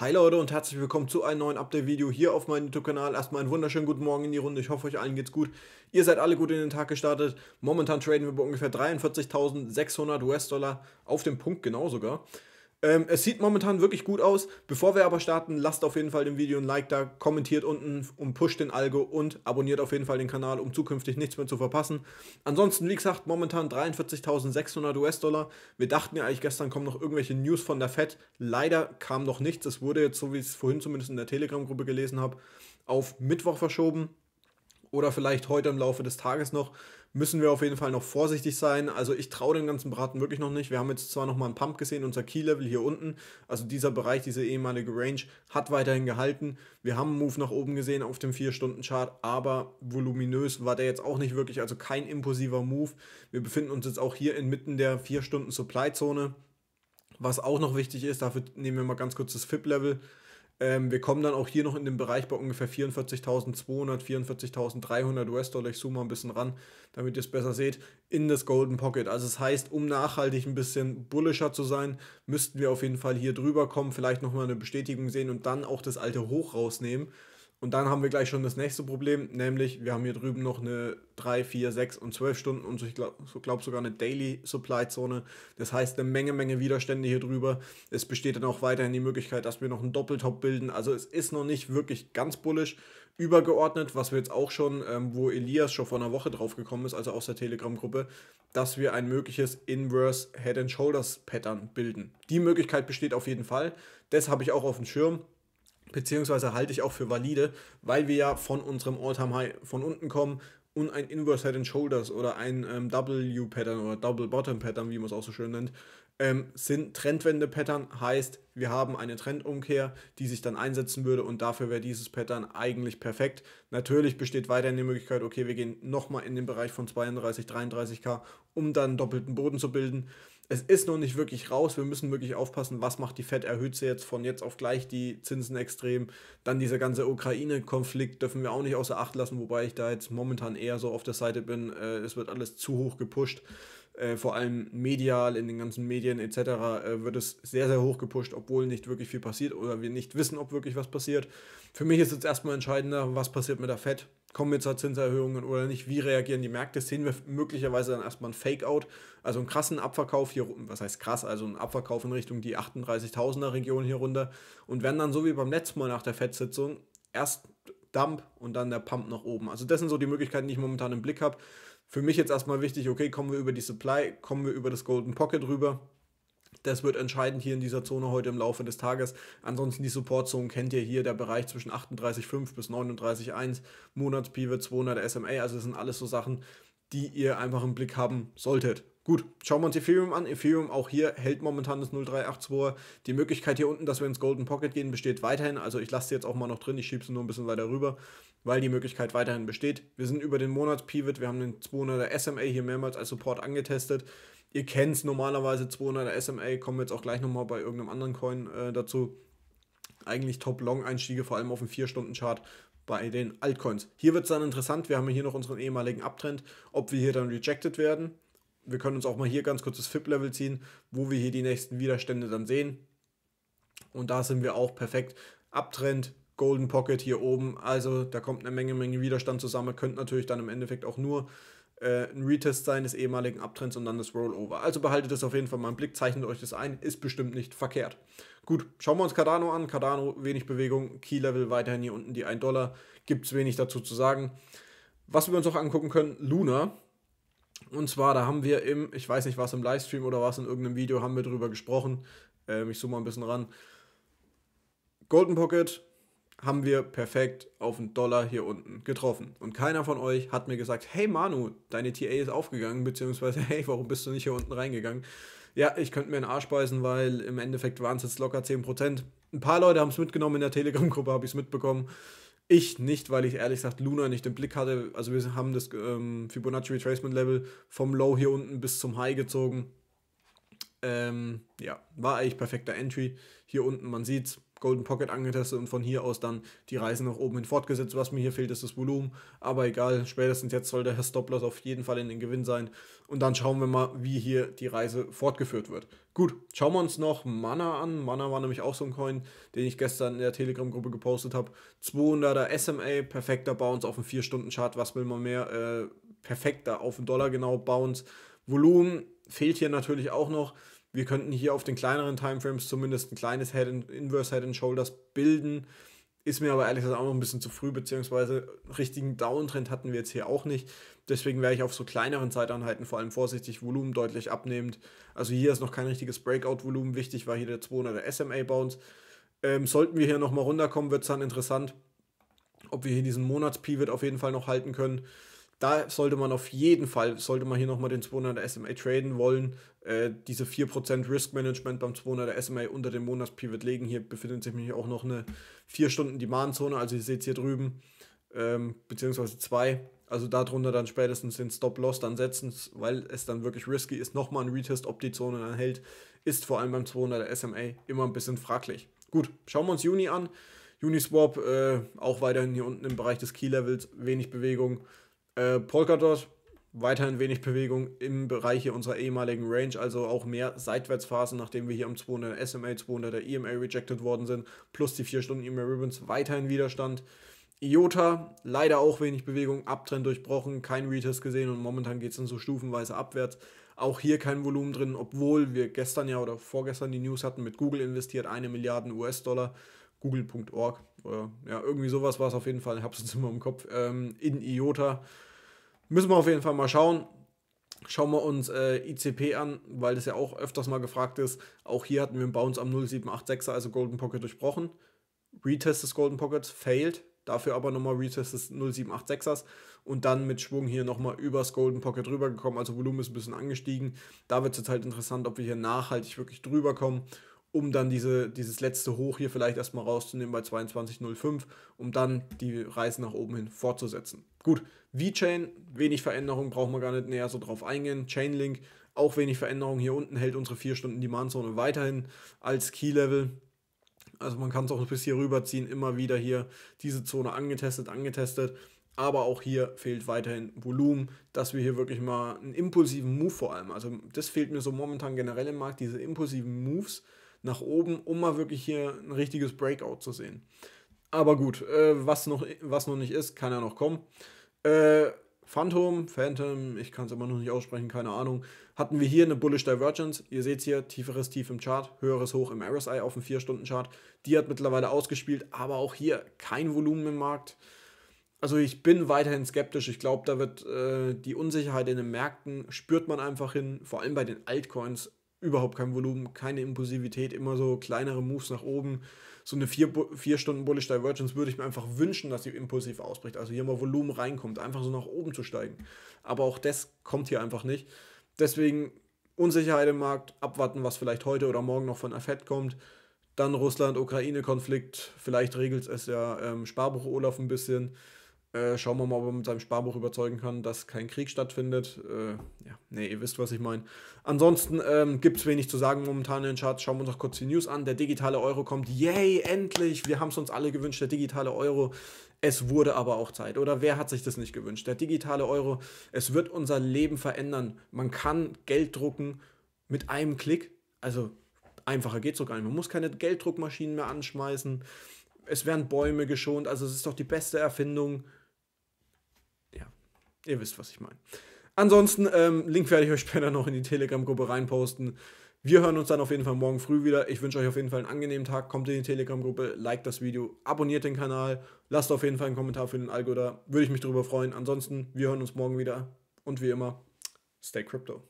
Hi Leute und herzlich willkommen zu einem neuen Update-Video hier auf meinem YouTube-Kanal. Erstmal einen wunderschönen guten Morgen in die Runde. Ich hoffe, euch allen geht's gut. Ihr seid alle gut in den Tag gestartet. Momentan traden wir bei ungefähr 43.600 US-Dollar auf dem Punkt genau sogar. Ähm, es sieht momentan wirklich gut aus. Bevor wir aber starten, lasst auf jeden Fall dem Video ein Like da, kommentiert unten und pusht den Algo und abonniert auf jeden Fall den Kanal, um zukünftig nichts mehr zu verpassen. Ansonsten, wie gesagt, momentan 43.600 US-Dollar. Wir dachten ja eigentlich gestern kommen noch irgendwelche News von der Fed. Leider kam noch nichts. Es wurde jetzt, so wie ich es vorhin zumindest in der Telegram-Gruppe gelesen habe, auf Mittwoch verschoben oder vielleicht heute im Laufe des Tages noch, müssen wir auf jeden Fall noch vorsichtig sein. Also ich traue dem ganzen Braten wirklich noch nicht. Wir haben jetzt zwar noch mal einen Pump gesehen, unser Key-Level hier unten, also dieser Bereich, diese ehemalige Range, hat weiterhin gehalten. Wir haben einen Move nach oben gesehen auf dem 4-Stunden-Chart, aber voluminös war der jetzt auch nicht wirklich, also kein impulsiver Move. Wir befinden uns jetzt auch hier inmitten der 4-Stunden-Supply-Zone. Was auch noch wichtig ist, dafür nehmen wir mal ganz kurz das FIP-Level. Ähm, wir kommen dann auch hier noch in den Bereich bei ungefähr 44.200, 44.300 US-Dollar. Ich zoome mal ein bisschen ran, damit ihr es besser seht, in das Golden Pocket. Also es das heißt, um nachhaltig ein bisschen bullischer zu sein, müssten wir auf jeden Fall hier drüber kommen, vielleicht nochmal eine Bestätigung sehen und dann auch das alte Hoch rausnehmen. Und dann haben wir gleich schon das nächste Problem, nämlich wir haben hier drüben noch eine 3, 4, 6 und 12 Stunden und ich glaube glaub sogar eine Daily Supply Zone. Das heißt eine Menge, Menge Widerstände hier drüber. Es besteht dann auch weiterhin die Möglichkeit, dass wir noch einen Doppeltop bilden. Also es ist noch nicht wirklich ganz bullisch. Übergeordnet, was wir jetzt auch schon, ähm, wo Elias schon vor einer Woche drauf gekommen ist, also aus der Telegram-Gruppe, dass wir ein mögliches Inverse Head-and-Shoulders-Pattern bilden. Die Möglichkeit besteht auf jeden Fall. Das habe ich auch auf dem Schirm beziehungsweise halte ich auch für valide, weil wir ja von unserem all time high von unten kommen und ein Inverse Head and Shoulders oder ein ähm, W-Pattern oder Double Bottom Pattern, wie man es auch so schön nennt, ähm, sind Trendwende-Pattern, heißt, wir haben eine Trendumkehr, die sich dann einsetzen würde und dafür wäre dieses Pattern eigentlich perfekt. Natürlich besteht weiterhin die Möglichkeit, okay, wir gehen nochmal in den Bereich von 32, 33k, um dann doppelten Boden zu bilden es ist noch nicht wirklich raus. Wir müssen wirklich aufpassen, was macht die Fed? Erhöht sie jetzt von jetzt auf gleich die Zinsen extrem? Dann dieser ganze Ukraine-Konflikt dürfen wir auch nicht außer Acht lassen, wobei ich da jetzt momentan eher so auf der Seite bin. Äh, es wird alles zu hoch gepusht. Äh, vor allem medial, in den ganzen Medien etc., äh, wird es sehr, sehr hoch gepusht, obwohl nicht wirklich viel passiert oder wir nicht wissen, ob wirklich was passiert. Für mich ist jetzt erstmal entscheidender, was passiert mit der FED. Kommen jetzt halt Zinserhöhungen oder nicht? Wie reagieren die Märkte? Sehen wir möglicherweise dann erstmal ein Fake-Out, also einen krassen Abverkauf hier, was heißt krass, also einen Abverkauf in Richtung die 38.000er Region hier runter und werden dann so wie beim letzten Mal nach der FED-Sitzung erst Dump und dann der Pump nach oben. Also das sind so die Möglichkeiten, die ich momentan im Blick habe. Für mich jetzt erstmal wichtig, okay, kommen wir über die Supply, kommen wir über das Golden Pocket rüber. Das wird entscheidend hier in dieser Zone heute im Laufe des Tages. Ansonsten die Support-Zone kennt ihr hier, der Bereich zwischen 38,5 bis 39,1, Monats-Pi 200 SMA, also das sind alles so Sachen, die ihr einfach im Blick haben solltet. Gut, schauen wir uns Ethereum an. Ethereum auch hier hält momentan das 0382 Die Möglichkeit hier unten, dass wir ins Golden Pocket gehen, besteht weiterhin. Also ich lasse sie jetzt auch mal noch drin, ich schiebe sie nur ein bisschen weiter rüber, weil die Möglichkeit weiterhin besteht. Wir sind über den Monatspivot, wir haben den 200er SMA hier mehrmals als Support angetestet. Ihr kennt es normalerweise, 200er SMA, kommen wir jetzt auch gleich nochmal bei irgendeinem anderen Coin äh, dazu. Eigentlich Top-Long-Einstiege, vor allem auf dem 4-Stunden-Chart, bei den Altcoins. Hier wird es dann interessant, wir haben hier noch unseren ehemaligen Abtrend, ob wir hier dann rejected werden. Wir können uns auch mal hier ganz kurz das FIP-Level ziehen, wo wir hier die nächsten Widerstände dann sehen. Und da sind wir auch perfekt. Abtrend, Golden Pocket hier oben. Also da kommt eine Menge, Menge Widerstand zusammen. Könnte natürlich dann im Endeffekt auch nur äh, ein Retest sein des ehemaligen Abtrends und dann das Rollover. Also behaltet das auf jeden Fall mal im Blick, zeichnet euch das ein, ist bestimmt nicht verkehrt. Gut, schauen wir uns Cardano an. Cardano, wenig Bewegung, Key-Level weiterhin hier unten die 1 Dollar. Gibt es wenig dazu zu sagen. Was wir uns auch angucken können, Luna. Und zwar, da haben wir im, ich weiß nicht, was im Livestream oder was in irgendeinem Video, haben wir drüber gesprochen. Ähm, ich zoome mal ein bisschen ran. Golden Pocket, haben wir perfekt auf den Dollar hier unten getroffen. Und keiner von euch hat mir gesagt, hey Manu, deine TA ist aufgegangen, beziehungsweise hey, warum bist du nicht hier unten reingegangen? Ja, ich könnte mir einen Arsch beißen, weil im Endeffekt waren es jetzt locker 10%. Ein paar Leute haben es mitgenommen, in der Telegram-Gruppe habe ich es mitbekommen. Ich nicht, weil ich ehrlich gesagt Luna nicht im Blick hatte. Also wir haben das ähm, Fibonacci Retracement Level vom Low hier unten bis zum High gezogen. Ähm, ja, war eigentlich perfekter Entry. Hier unten, man sieht es, Golden Pocket angetestet und von hier aus dann die Reise nach oben hin fortgesetzt. Was mir hier fehlt, ist das Volumen. Aber egal, spätestens jetzt soll der Herr Stoploss auf jeden Fall in den Gewinn sein. Und dann schauen wir mal, wie hier die Reise fortgeführt wird. Gut, schauen wir uns noch Mana an. Mana war nämlich auch so ein Coin, den ich gestern in der Telegram-Gruppe gepostet habe. 200er SMA, perfekter Bounce auf dem 4-Stunden-Chart. Was will man mehr? Äh, perfekter auf den Dollar genau Bounce. Volumen fehlt hier natürlich auch noch. Wir könnten hier auf den kleineren Timeframes zumindest ein kleines Head and, Inverse Head and Shoulders bilden. Ist mir aber ehrlich gesagt auch noch ein bisschen zu früh, beziehungsweise richtigen Downtrend hatten wir jetzt hier auch nicht. Deswegen wäre ich auf so kleineren Zeiteinheiten vor allem vorsichtig, Volumen deutlich abnehmend. Also hier ist noch kein richtiges Breakout-Volumen wichtig, war hier der 200er SMA-Bounce. Ähm, sollten wir hier nochmal runterkommen, wird es dann interessant, ob wir hier diesen Monats-Pivot auf jeden Fall noch halten können da sollte man auf jeden Fall, sollte man hier nochmal den 200er SMA traden wollen. Äh, diese 4% Risk Management beim 200er SMA unter dem Monatspivot legen. Hier befindet sich nämlich auch noch eine 4-Stunden-Demand-Zone, also ihr seht es hier drüben, ähm, beziehungsweise 2. Also darunter dann spätestens den Stop-Loss dann setzen, weil es dann wirklich risky ist. Nochmal ein Retest, ob die Zone dann hält, ist vor allem beim 200er SMA immer ein bisschen fraglich. Gut, schauen wir uns Juni an. Uniswap äh, auch weiterhin hier unten im Bereich des Key-Levels, wenig Bewegung. Äh, Polkadot, weiterhin wenig Bewegung im Bereich hier unserer ehemaligen Range, also auch mehr Seitwärtsphasen, nachdem wir hier am 200 SMA, 200er EMA rejected worden sind, plus die 4 Stunden EMA Ribbons, weiterhin Widerstand. IOTA, leider auch wenig Bewegung, Abtrend durchbrochen, kein Retest gesehen und momentan geht es dann so stufenweise abwärts. Auch hier kein Volumen drin, obwohl wir gestern ja oder vorgestern die News hatten, mit Google investiert, eine Milliarde US-Dollar google.org oder ja, irgendwie sowas war es auf jeden Fall. Ich habe es jetzt immer im Kopf. Ähm, in IOTA. Müssen wir auf jeden Fall mal schauen. Schauen wir uns äh, ICP an, weil das ja auch öfters mal gefragt ist. Auch hier hatten wir einen Bounce am 0786er, also Golden Pocket durchbrochen. Retest des Golden Pockets failed, dafür aber nochmal Retest des 0786ers und dann mit Schwung hier nochmal übers Golden Pocket rübergekommen. Also Volumen ist ein bisschen angestiegen. Da wird es jetzt halt interessant, ob wir hier nachhaltig wirklich drüber kommen um dann diese, dieses letzte Hoch hier vielleicht erstmal rauszunehmen bei 22,05, um dann die Reise nach oben hin fortzusetzen. Gut, V-Chain, wenig Veränderung, brauchen wir gar nicht näher so drauf eingehen. Chainlink, auch wenig Veränderung. Hier unten hält unsere 4 Stunden Demandzone weiterhin als Key-Level. Also man kann es auch bis hier rüberziehen, immer wieder hier diese Zone angetestet, angetestet. Aber auch hier fehlt weiterhin Volumen, dass wir hier wirklich mal einen impulsiven Move vor allem, also das fehlt mir so momentan generell im Markt, diese impulsiven Moves, nach oben, um mal wirklich hier ein richtiges Breakout zu sehen. Aber gut, äh, was, noch, was noch nicht ist, kann ja noch kommen. Äh, Phantom, Phantom, ich kann es immer noch nicht aussprechen, keine Ahnung. Hatten wir hier eine Bullish Divergence. Ihr seht es hier, tieferes Tief im Chart, höheres Hoch im RSI auf dem 4-Stunden-Chart. Die hat mittlerweile ausgespielt, aber auch hier kein Volumen im Markt. Also ich bin weiterhin skeptisch. Ich glaube, da wird äh, die Unsicherheit in den Märkten, spürt man einfach hin, vor allem bei den Altcoins, überhaupt kein Volumen, keine Impulsivität, immer so kleinere Moves nach oben. So eine 4 Stunden Bullish Divergence würde ich mir einfach wünschen, dass sie impulsiv ausbricht. Also hier mal Volumen reinkommt, einfach so nach oben zu steigen. Aber auch das kommt hier einfach nicht. Deswegen Unsicherheit im Markt, abwarten, was vielleicht heute oder morgen noch von der kommt. Dann Russland-Ukraine-Konflikt, vielleicht regelt es ja ähm, Sparbuch Olaf ein bisschen. Äh, schauen wir mal, ob er mit seinem Sparbuch überzeugen kann, dass kein Krieg stattfindet. Äh, ja, nee, ihr wisst, was ich meine. Ansonsten ähm, gibt es wenig zu sagen momentan in den Charts. Schauen wir uns noch kurz die News an. Der digitale Euro kommt. Yay, endlich! Wir haben es uns alle gewünscht, der digitale Euro. Es wurde aber auch Zeit. Oder wer hat sich das nicht gewünscht? Der digitale Euro, es wird unser Leben verändern. Man kann Geld drucken mit einem Klick. Also einfacher geht geht's sogar nicht. Man muss keine Gelddruckmaschinen mehr anschmeißen. Es werden Bäume geschont. Also es ist doch die beste Erfindung ihr wisst, was ich meine. Ansonsten, ähm, Link werde ich euch später noch in die Telegram-Gruppe reinposten. Wir hören uns dann auf jeden Fall morgen früh wieder. Ich wünsche euch auf jeden Fall einen angenehmen Tag. Kommt in die Telegram-Gruppe, liked das Video, abonniert den Kanal, lasst auf jeden Fall einen Kommentar für den Algo da. Würde ich mich darüber freuen. Ansonsten, wir hören uns morgen wieder. Und wie immer, stay crypto.